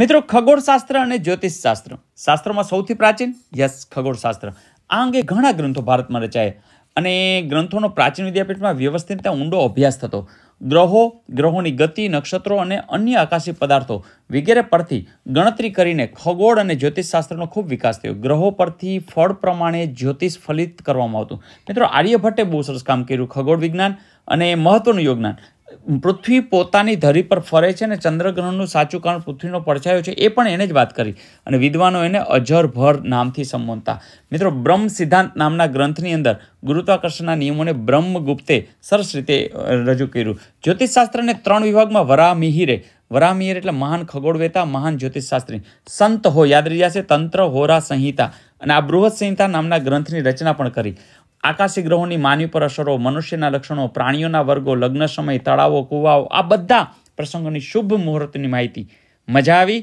મિત્રો ખગોળશાસ્ત્ર અને જ્યોતિષશાસ્ત્ર શાસ્ત્રોમાં સૌથી પ્રાચીન યસ ખગોળશાસ્ત્ર આ અંગે ઘણા ગ્રંથો ભારતમાં રચાયા અને ગ્રંથોનો પ્રાચીન વિદ્યાપીઠમાં વ્યવસ્થિત રીતે ઊંડો અભ્યાસ થતો ગ્રહો ગ્રહોની ગતિ નક્ષત્રો અને અન્ય આકાશી પદાર્થો વગેરે પરથી ગણતરી કરીને ખગોળ અને જ્યોતિષશાસ્ત્રનો ખૂબ વિકાસ થયો ગ્રહો પરથી ફળ પ્રમાણે જ્યોતિષ ફલિત કરવામાં આવતું મિત્રો આર્યભટ્ટે બહુ સરસ કામ કર્યું ખગોળ વિજ્ઞાન અને મહત્ત્વનું યોગદાન પૃથ્વી પોતાની ધરી પર ફરે છે અને ચંદ્રગ્રહણનું સાચું કારણ પૃથ્વીનો પડછાયો છે એ પણ એને જ વાત કરી અને વિદ્વાનો એને અજરભર નામથી સંબોધતા મિત્રો બ્રહ્મ સિદ્ધાંત નામના ગ્રંથની અંદર ગુરુત્વાકર્ષણના નિયમોને બ્રહ્મગુપ્તે સરસ રીતે રજૂ કર્યું જ્યોતિષશાસ્ત્રને ત્રણ વિભાગમાં વરામિહિરે વરામિહિર એટલે મહાન ખગોળવેતા મહાન જ્યોતિષશાસ્ત્રી સંત હો યાદ રહી જશે તંત્ર હોરા સંહિતા અને આ બૃહદ સંહિતા નામના ગ્રંથની રચના પણ કરી આકાશી ગ્રહોની માનવી પર અસરો મનુષ્યના લક્ષણો પ્રાણીઓના વર્ગો લગ્ન સમય તળાવો કુવાઓ આ બધા પ્રસંગોની શુભ મુહૂર્તની માહિતી મજા આવી